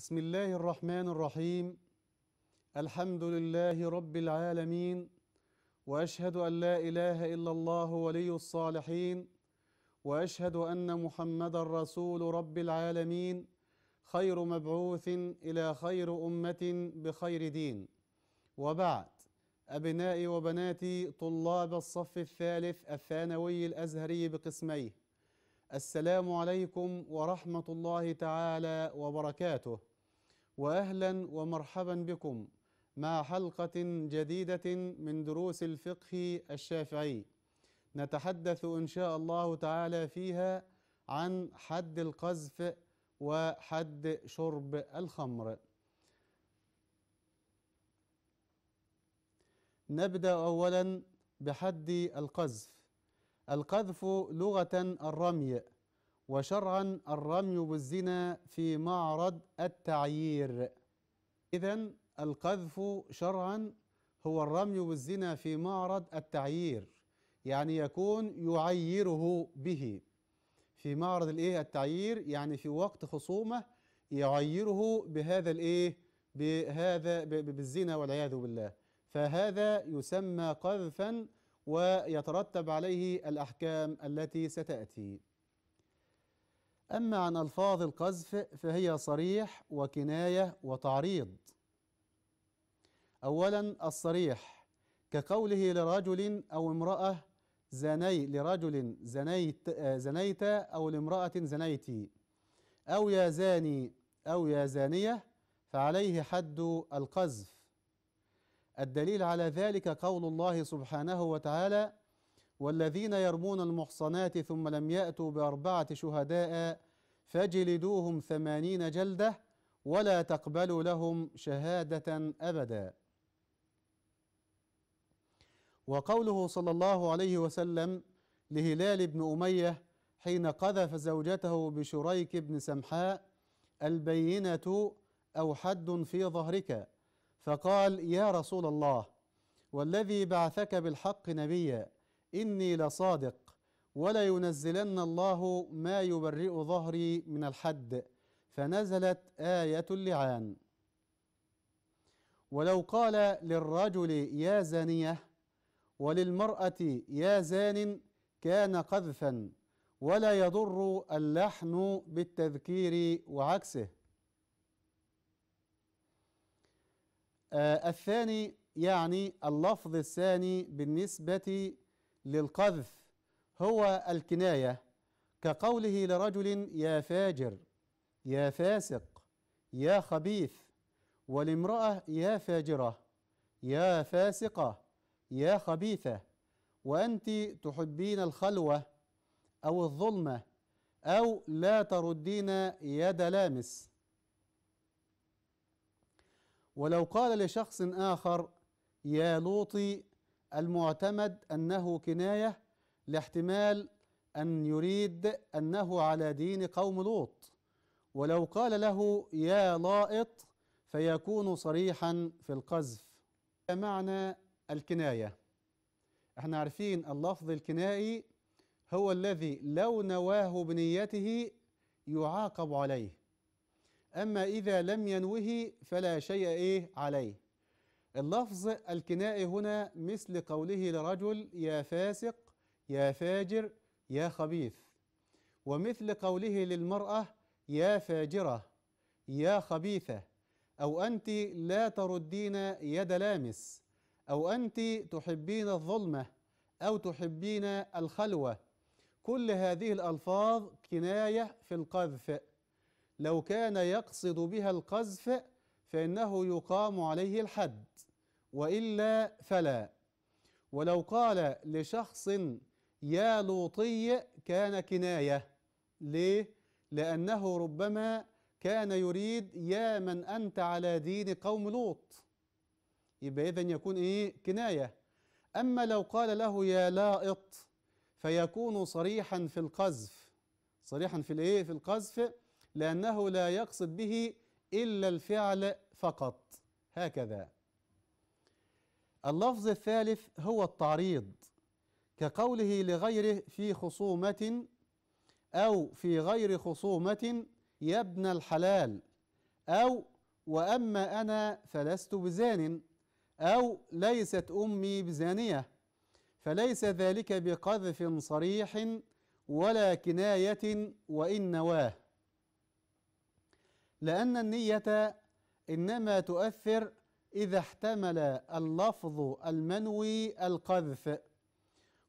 بسم الله الرحمن الرحيم الحمد لله رب العالمين واشهد ان لا اله الا الله ولي الصالحين واشهد ان محمدا رسول رب العالمين خير مبعوث الى خير امه بخير دين وبعد ابنائي وبناتي طلاب الصف الثالث الثانوي الازهري بقسميه السلام عليكم ورحمه الله تعالى وبركاته واهلا ومرحبا بكم مع حلقه جديده من دروس الفقه الشافعي نتحدث ان شاء الله تعالى فيها عن حد القذف وحد شرب الخمر نبدا اولا بحد القذف القذف لغه الرمي وشرعا الرمي بالزنا في معرض التعيير إذا القذف شرعا هو الرمي بالزنا في معرض التعيير يعني يكون يعيره به في معرض الايه التعيير يعني في وقت خصومه يعيره بهذا الايه بهذا بالزنا والعياذ بالله فهذا يسمى قذفا ويترتب عليه الاحكام التي ستاتي أما عن ألفاظ القذف فهي صريح وكناية وتعريض أولا الصريح كقوله لرجل أو امرأة زني لرجل زنيت زنيت أو لامرأة زنيتي أو يا زاني أو يا زانية فعليه حد القذف الدليل على ذلك قول الله سبحانه وتعالى والذين يرمون المحصنات ثم لم يأتوا بأربعة شهداء فجلدوهم ثمانين جلدة ولا تقبلوا لهم شهادة أبدا وقوله صلى الله عليه وسلم لهلال بن أمية حين قذف زوجته بشريك بن سمحاء البينة أو حد في ظهرك فقال يا رسول الله والذي بعثك بالحق نبيا إني لصادق ولا ينزلن الله ما يبرئ ظهري من الحد فنزلت آية اللعان ولو قال للرجل يا زانية وللمرأة يا زان كان قذفا ولا يضر اللحن بالتذكير وعكسه آه الثاني يعني اللفظ الثاني بالنسبة للقذف هو الكناية كقوله لرجل يا فاجر يا فاسق يا خبيث والامرأة يا فاجرة يا فاسقة يا خبيثة وأنت تحبين الخلوة أو الظلمة أو لا تردين يد لامس ولو قال لشخص آخر يا لوطي المعتمد أنه كناية لاحتمال أن يريد أنه على دين قوم لوط ولو قال له يا لائط فيكون صريحا في القذف معنى الكناية احنا عارفين اللفظ الكنائي هو الذي لو نواه بنيته يعاقب عليه أما إذا لم ينوه فلا شيء إيه عليه اللفظ الكنائي هنا مثل قوله لرجل يا فاسق يا فاجر يا خبيث ومثل قوله للمرأة يا فاجرة يا خبيثة أو أنت لا تردين يد لامس أو أنت تحبين الظلمة أو تحبين الخلوة كل هذه الألفاظ كناية في القذف لو كان يقصد بها القذف فإنه يقام عليه الحد وإلا فلا ولو قال لشخص يا لوطي كان كناية ليه؟ لأنه ربما كان يريد يا من أنت على دين قوم لوط يبقى إذن يكون إيه؟ كناية أما لو قال له يا لائط فيكون صريحا في القذف صريحا في الإيه؟ في القذف لأنه لا يقصد به إلا الفعل فقط هكذا اللفظ الثالث هو التعريض كقوله لغيره في خصومة أو في غير خصومة يا ابن الحلال أو وأما أنا فلست بزان أو ليست أمي بزانية فليس ذلك بقذف صريح ولا كناية وإن نواه لأن النية إنما تؤثر إذا احتمل اللفظ المنوي القذف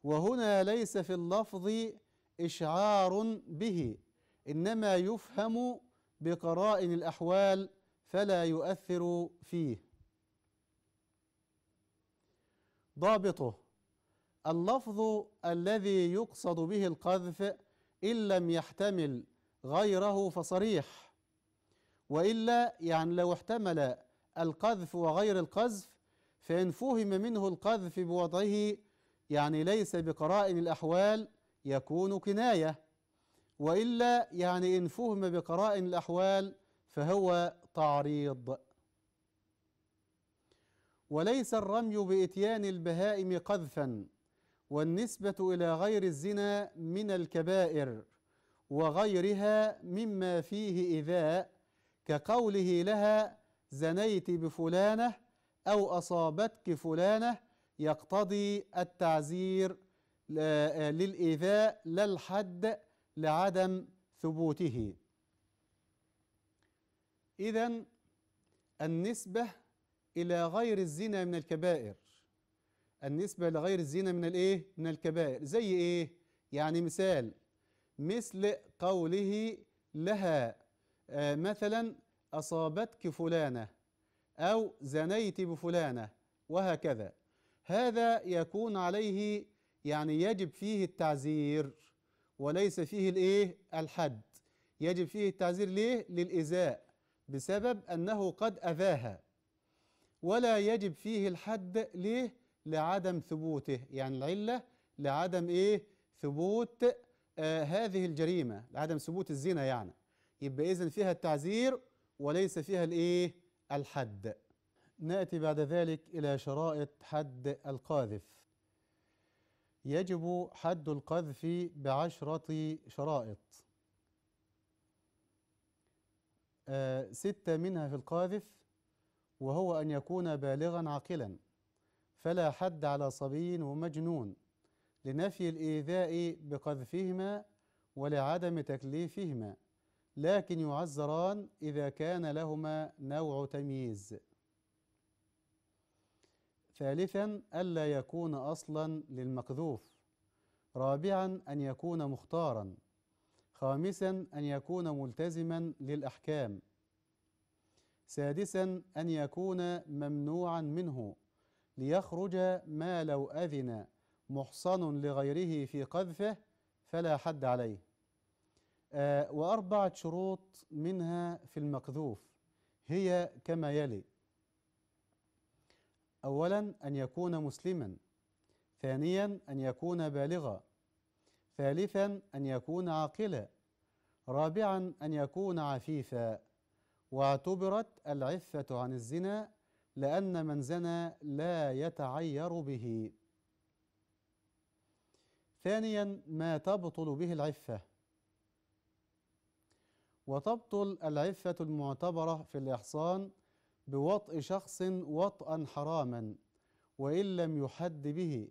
وهنا ليس في اللفظ إشعار به إنما يفهم بقرائن الأحوال فلا يؤثر فيه ضابطه اللفظ الذي يقصد به القذف إن لم يحتمل غيره فصريح وإلا يعني لو احتمل القذف وغير القذف فإن فهم منه القذف بوضعه يعني ليس بقرائن الأحوال يكون كناية وإلا يعني إن فهم بقرائن الأحوال فهو تعريض وليس الرمي بإتيان البهائم قذفا والنسبة إلى غير الزنا من الكبائر وغيرها مما فيه إذاء كقوله لها زنيت بفلانه او اصابتك فلانه يقتضي التعزير للايذاء لا الحد لعدم ثبوته اذا النسبه الى غير الزنا من الكبائر النسبه لغير الزنا من الايه من الكبائر زي ايه يعني مثال مثل قوله لها آه، مثلا أصابتك فلانة أو زنيت بفلانة وهكذا هذا يكون عليه يعني يجب فيه التعزير وليس فيه الايه الحد يجب فيه التعزير ليه للإزاء بسبب أنه قد أذاها ولا يجب فيه الحد ليه لعدم ثبوته يعني العلة لعدم ايه ثبوت آه هذه الجريمة لعدم ثبوت الزنا يعني يبقى إذن فيها التعزير وليس فيها الإيه؟ الحد نأتي بعد ذلك إلى شرائط حد القاذف يجب حد القذف بعشرة شرائط آه ستة منها في القاذف وهو أن يكون بالغا عاقلا فلا حد على صبي ومجنون لنفي الإيذاء بقذفهما ولعدم تكليفهما لكن يعزران إذا كان لهما نوع تمييز ثالثا ألا يكون أصلا للمقذوف رابعا أن يكون مختارا خامسا أن يكون ملتزما للأحكام سادسا أن يكون ممنوعا منه ليخرج ما لو أذن محصن لغيره في قذفه فلا حد عليه آه، وأربعة شروط منها في المقذوف هي كما يلي أولا أن يكون مسلما ثانيا أن يكون بالغا ثالثا أن يكون عاقلا رابعا أن يكون عفيفا واعتبرت العفة عن الزنا لأن من زنى لا يتعير به ثانيا ما تبطل به العفة وتبطل العفة المعتبرة في الإحصان بوطء شخص وطئا حراما وإن لم يحد به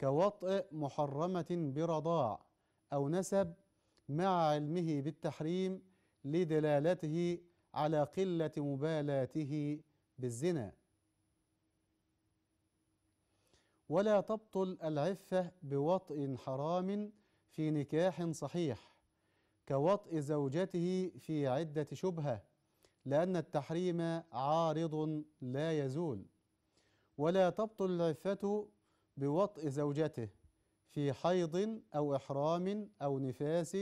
كوطء محرمة برضاع أو نسب مع علمه بالتحريم لدلالته على قلة مبالاته بالزنا ولا تبطل العفة بوطء حرام في نكاح صحيح كوطء زوجته في عدة شبهة لأن التحريم عارض لا يزول ولا تبطل العفة بوطء زوجته في حيض أو إحرام أو نفاس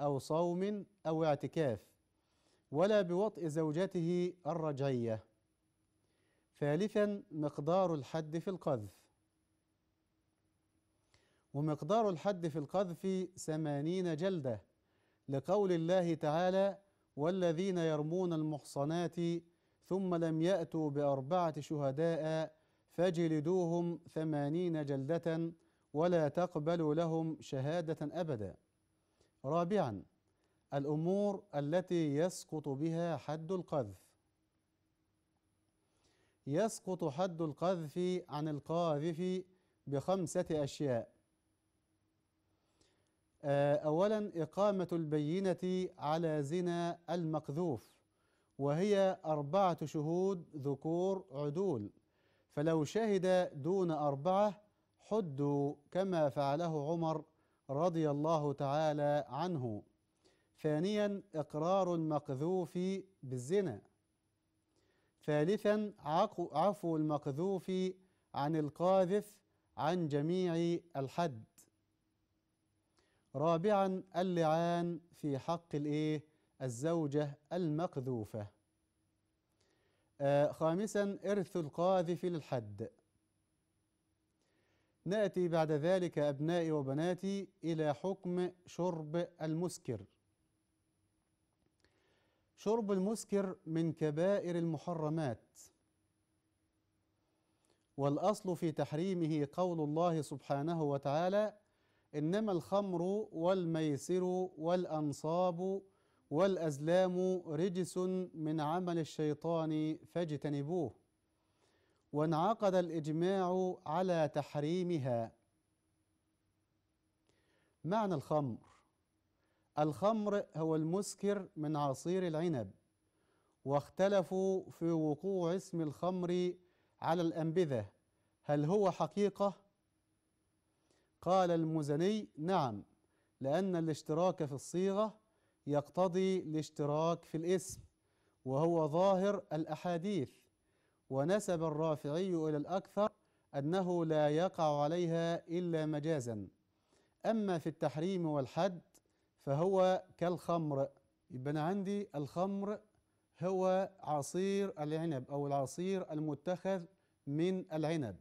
أو صوم أو اعتكاف ولا بوطء زوجته الرجعية ثالثا مقدار الحد في القذف ومقدار الحد في القذف ثمانين جلده لقول الله تعالى والذين يرمون المحصنات ثم لم ياتوا باربعه شهداء فجلدوهم ثمانين جلده ولا تقبلوا لهم شهاده ابدا رابعا الامور التي يسقط بها حد القذف يسقط حد القذف عن القاذف بخمسه اشياء آه، أولا إقامة البينة على زنا المقذوف وهي أربعة شهود ذكور عدول فلو شهد دون أربعة حدوا كما فعله عمر رضي الله تعالى عنه ثانيا إقرار المقذوف بالزنا ثالثا عفو المقذوف عن القاذف عن جميع الحد رابعا اللعان في حق الايه الزوجة المقذوفة آه خامسا إرث القاذف للحد نأتي بعد ذلك أبنائي وبناتي إلى حكم شرب المسكر شرب المسكر من كبائر المحرمات والأصل في تحريمه قول الله سبحانه وتعالى إنما الخمر والميسر والأنصاب والأزلام رجس من عمل الشيطان فاجتنبوه وانعقد الإجماع على تحريمها معنى الخمر الخمر هو المسكر من عصير العنب واختلفوا في وقوع اسم الخمر على الأنبذة هل هو حقيقة قال المزني نعم لأن الاشتراك في الصيغة يقتضي الاشتراك في الاسم وهو ظاهر الأحاديث ونسب الرافعي إلى الأكثر أنه لا يقع عليها إلا مجازا أما في التحريم والحد فهو كالخمر يبقى أنا عندي الخمر هو عصير العنب أو العصير المتخذ من العنب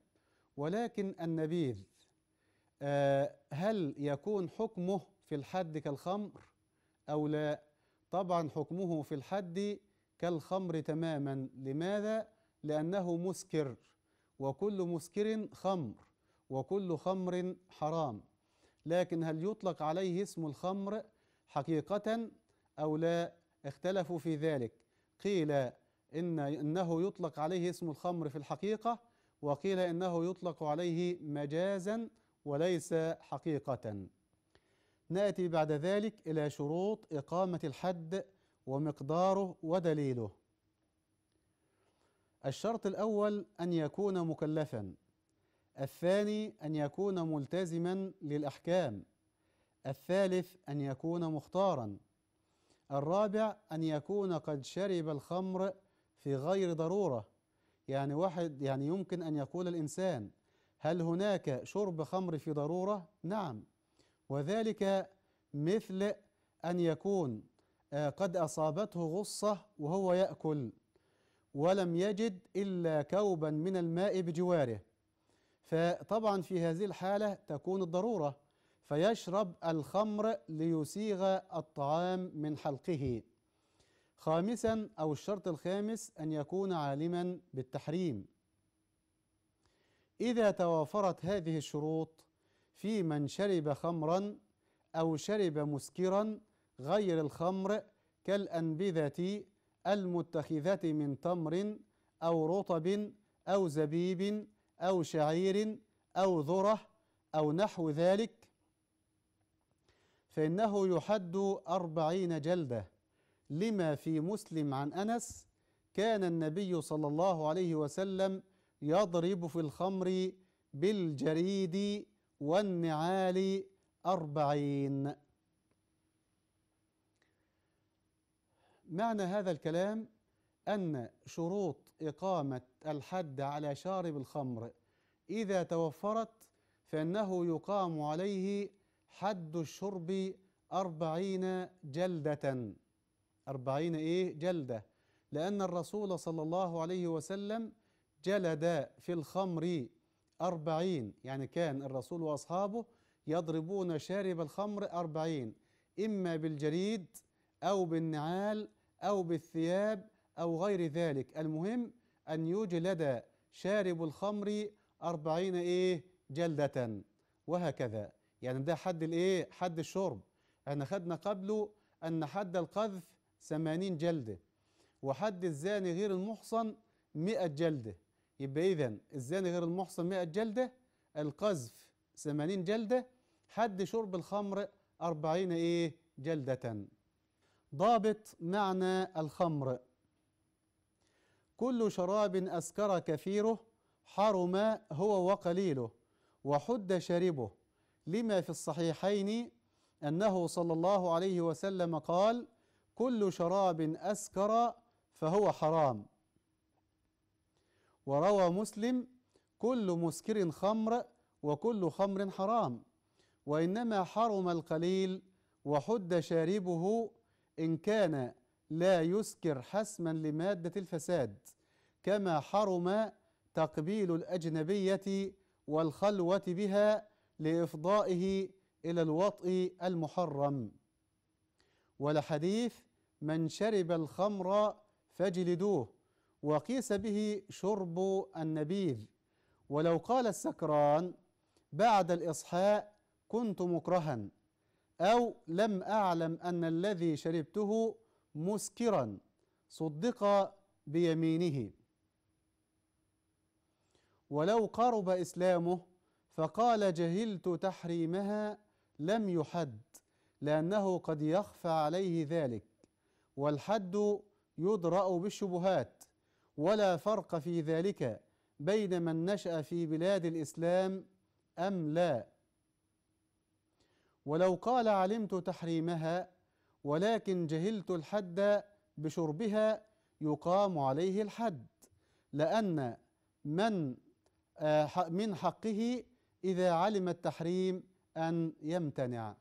ولكن النبيذ آه، هل يكون حكمه في الحد كالخمر أو لا طبعا حكمه في الحد كالخمر تماما لماذا لأنه مسكر وكل مسكر خمر وكل خمر حرام لكن هل يطلق عليه اسم الخمر حقيقة أو لا اختلفوا في ذلك قيل إن إنه يطلق عليه اسم الخمر في الحقيقة وقيل إنه يطلق عليه مجازا وليس حقيقة نأتي بعد ذلك إلى شروط إقامة الحد ومقداره ودليله الشرط الأول أن يكون مكلفا الثاني أن يكون ملتزما للأحكام الثالث أن يكون مختارا الرابع أن يكون قد شرب الخمر في غير ضرورة يعني واحد يعني يمكن أن يقول الإنسان هل هناك شرب خمر في ضروره نعم وذلك مثل ان يكون آه، قد اصابته غصه وهو ياكل ولم يجد الا كوبا من الماء بجواره فطبعا في هذه الحاله تكون الضروره فيشرب الخمر ليسيغ الطعام من حلقه خامسا او الشرط الخامس ان يكون عالما بالتحريم إذا توافرت هذه الشروط في من شرب خمرا أو شرب مسكرا غير الخمر كالأنبذة المتخذة من تمر أو رطب أو زبيب أو شعير أو ذرة أو نحو ذلك فإنه يحد أربعين جلدة لما في مسلم عن أنس كان النبي صلى الله عليه وسلم يضرب في الخمر بالجريد والنعال أربعين معنى هذا الكلام أن شروط إقامة الحد على شارب الخمر إذا توفرت فإنه يقام عليه حد الشرب أربعين جلدة أربعين إيه جلدة لأن الرسول صلى الله عليه وسلم جلد في الخمر أربعين يعني كان الرسول وأصحابه يضربون شارب الخمر أربعين إما بالجريد أو بالنعال أو بالثياب أو غير ذلك المهم أن يجلد شارب الخمر أربعين إيه جلدة وهكذا يعني ده حد الإيه حد الشرب احنا خدنا قبله أن حد القذف ثمانين جلدة وحد الزاني غير المحصن مئة جلدة يبقى إذا الزاني غير المحصن 100 جلدة القذف 80 جلدة حد شرب الخمر 40 إيه جلدة ضابط معنى الخمر كل شراب أسكر كثيره حرم هو وقليله وحد شاربه لما في الصحيحين أنه صلى الله عليه وسلم قال كل شراب أسكر فهو حرام وروى مسلم كل مسكر خمر وكل خمر حرام وإنما حرم القليل وحد شاربه إن كان لا يسكر حسما لمادة الفساد كما حرم تقبيل الأجنبية والخلوة بها لإفضائه إلى الوطء المحرم ولحديث من شرب الخمر فاجلدوه وقيس به شرب النبيذ ولو قال السكران بعد الإصحاء كنت مكرها أو لم أعلم أن الذي شربته مسكرا صدق بيمينه ولو قرب إسلامه فقال جهلت تحريمها لم يحد لأنه قد يخفى عليه ذلك والحد يدرأ بالشبهات ولا فرق في ذلك بين من نشأ في بلاد الإسلام أم لا ولو قال علمت تحريمها ولكن جهلت الحد بشربها يقام عليه الحد لأن من آه، من حقه إذا علم التحريم أن يمتنع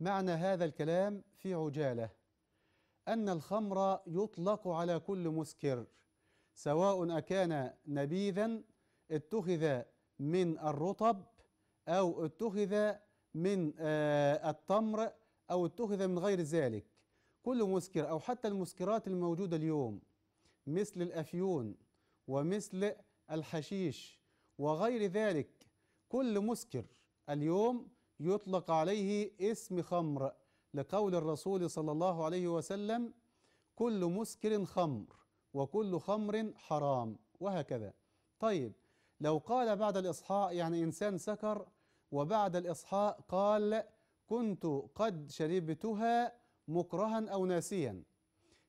معنى هذا الكلام في عجاله أن الخمر يطلق على كل مسكر سواء أكان نبيذا اتخذ من الرطب أو اتخذ من آه، التمر أو اتخذ من غير ذلك كل مسكر أو حتى المسكرات الموجودة اليوم مثل الأفيون ومثل الحشيش وغير ذلك كل مسكر اليوم يطلق عليه اسم خمر لقول الرسول صلى الله عليه وسلم كل مسكر خمر وكل خمر حرام وهكذا طيب لو قال بعد الإصحاء يعني إنسان سكر وبعد الإصحاء قال كنت قد شربتها مكرها أو ناسيا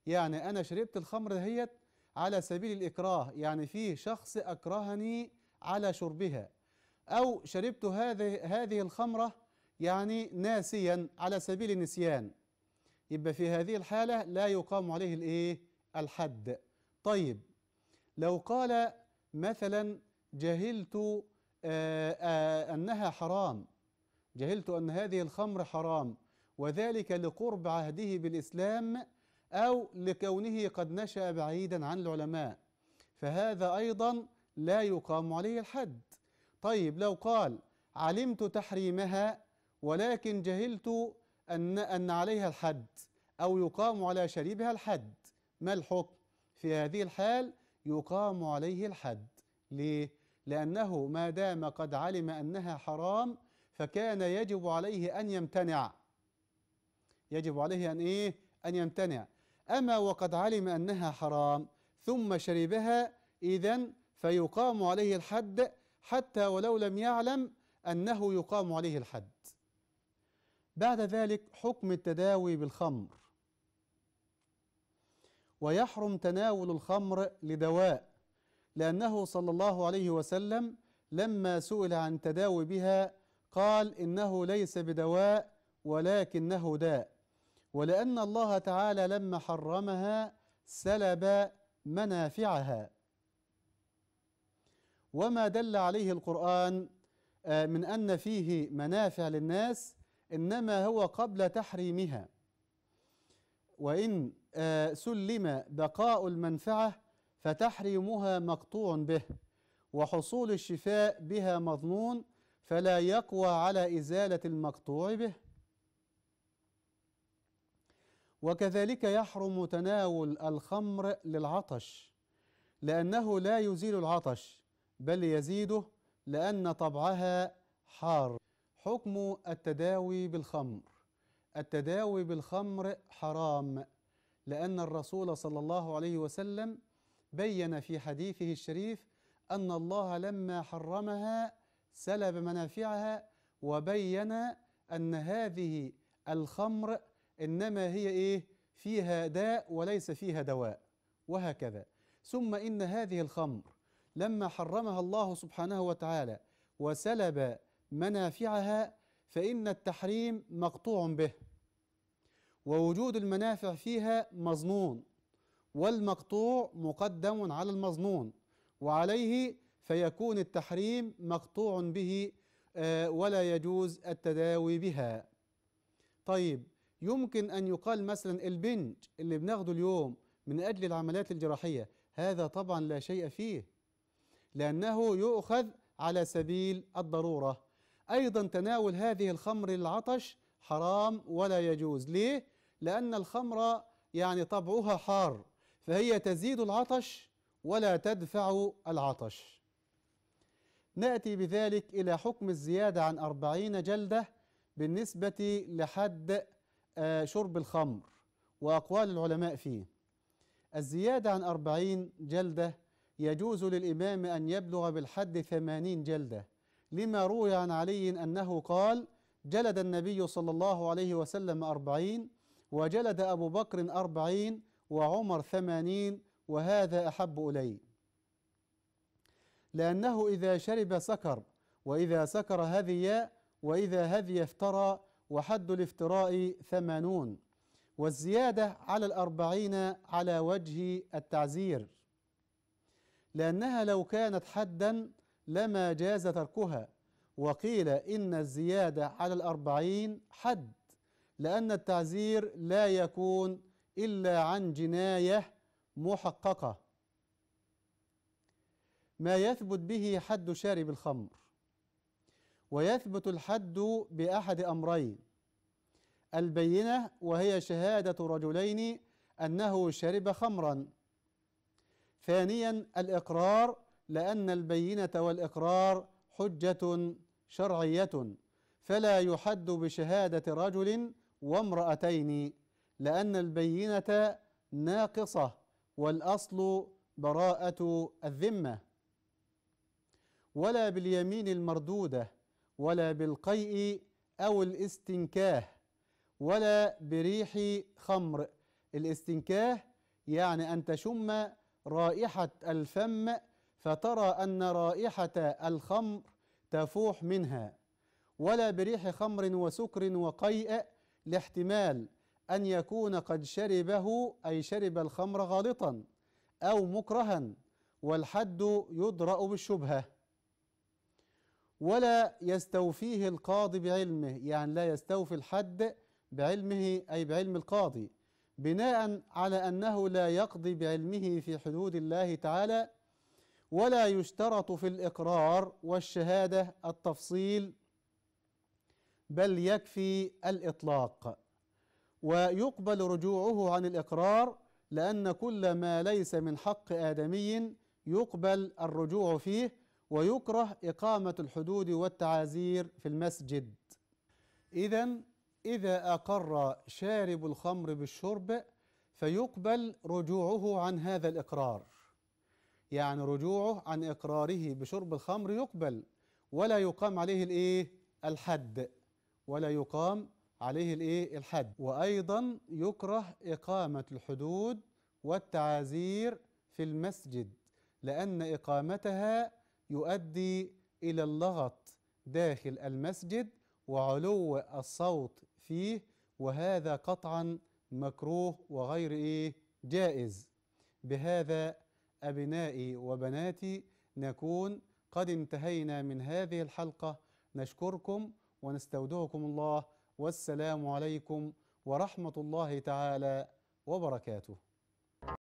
يعني أنا شربت الخمر دهيت على سبيل الإكراه يعني في شخص أكرهني على شربها أو شربت هذه هذه الخمرة يعني ناسيا على سبيل النسيان يبقى في هذه الحالة لا يقام عليه الإيه؟ الحد طيب لو قال مثلا جهلت آآ آه، آآ آه، أنها حرام جهلت أن هذه الخمر حرام وذلك لقرب عهده بالإسلام أو لكونه قد نشأ بعيدا عن العلماء فهذا أيضا لا يقام عليه الحد طيب لو قال علمت تحريمها ولكن جهلت أن, أن عليها الحد أو يقام على شريبها الحد ما الحكم؟ في هذه الحال يقام عليه الحد ليه؟ لأنه ما دام قد علم أنها حرام فكان يجب عليه أن يمتنع يجب عليه أن إيه؟ أن يمتنع أما وقد علم أنها حرام ثم شربها إذا فيقام عليه الحد حتى ولو لم يعلم أنه يقام عليه الحد بعد ذلك حكم التداوي بالخمر ويحرم تناول الخمر لدواء لأنه صلى الله عليه وسلم لما سئل عن التداوي بها قال إنه ليس بدواء ولكنه داء ولأن الله تعالى لما حرمها سلب منافعها وما دل عليه القرآن آه، من أن فيه منافع للناس إنما هو قبل تحريمها وإن آه، سلم بقاء المنفعة فتحريمها مقطوع به وحصول الشفاء بها مظنون فلا يقوى على إزالة المقطوع به وكذلك يحرم تناول الخمر للعطش لأنه لا يزيل العطش بل يزيده لأن طبعها حار حكم التداوي بالخمر التداوي بالخمر حرام لأن الرسول صلى الله عليه وسلم بين في حديثه الشريف أن الله لما حرمها سلب منافعها وبين أن هذه الخمر إنما هي إيه فيها داء وليس فيها دواء وهكذا ثم إن هذه الخمر لما حرمها الله سبحانه وتعالى وسلب منافعها فإن التحريم مقطوع به ووجود المنافع فيها مظنون والمقطوع مقدم على المظنون وعليه فيكون التحريم مقطوع به آه، ولا يجوز التداوي بها طيب يمكن أن يقال مثلا البنج اللي بناخده اليوم من أجل العمليات الجراحية هذا طبعا لا شيء فيه لأنه يؤخذ على سبيل الضرورة أيضا تناول هذه الخمر العطش حرام ولا يجوز ليه؟ لأن الخمر يعني طبعها حار فهي تزيد العطش ولا تدفع العطش نأتي بذلك إلى حكم الزيادة عن أربعين جلدة بالنسبة لحد آه، شرب الخمر وأقوال العلماء فيه الزيادة عن أربعين جلدة يجوز للإمام أن يبلغ بالحد ثمانين جلدة لما روي عن علي أنه قال جلد النبي صلى الله عليه وسلم أربعين وجلد أبو بكر أربعين وعمر ثمانين وهذا أحب إلي لأنه إذا شرب سكر وإذا سكر هذي وإذا هذي افترى وحد الافتراء ثمانون والزيادة على الأربعين على وجه التعزير لأنها لو كانت حدا لما جاز تركها وقيل إن الزيادة على الأربعين حد لأن التعزير لا يكون إلا عن جناية محققة ما يثبت به حد شارب الخمر ويثبت الحد بأحد أمرين البينة وهي شهادة رجلين أنه شرب خمرا ثانيا الإقرار لأن البينة والإقرار حجة شرعية فلا يحد بشهادة رجل وامرأتين لأن البينة ناقصة والأصل براءة الذمة ولا باليمين المردودة ولا بالقيء أو الاستنكاه ولا بريح خمر الاستنكاه يعني أن تشم رائحة الفم فترى أن رائحة الخمر تفوح منها ولا بريح خمر وسكر وقيء لاحتمال أن يكون قد شربه أي شرب الخمر غالطا أو مكرها والحد يدرأ بالشبهة ولا يستوفيه القاضي بعلمه يعني لا يستوفي الحد بعلمه أي بعلم القاضي بناء على أنه لا يقضي بعلمه في حدود الله تعالى ولا يشترط في الإقرار والشهادة التفصيل بل يكفي الإطلاق ويقبل رجوعه عن الإقرار لأن كل ما ليس من حق آدمي يقبل الرجوع فيه ويكره إقامة الحدود والتعازير في المسجد إذا إذا أقر شارب الخمر بالشرب فيقبل رجوعه عن هذا الإقرار يعني رجوعه عن إقراره بشرب الخمر يقبل ولا يقام عليه الإيه؟ الحد ولا يقام عليه الإيه؟ الحد وأيضا يكره إقامة الحدود والتعازير في المسجد لأن إقامتها يؤدي إلى اللغط داخل المسجد وعلو الصوت فيه وهذا قطعا مكروه وغير إيه؟ جائز بهذا أبنائي وبناتي نكون قد انتهينا من هذه الحلقة نشكركم ونستودعكم الله والسلام عليكم ورحمة الله تعالى وبركاته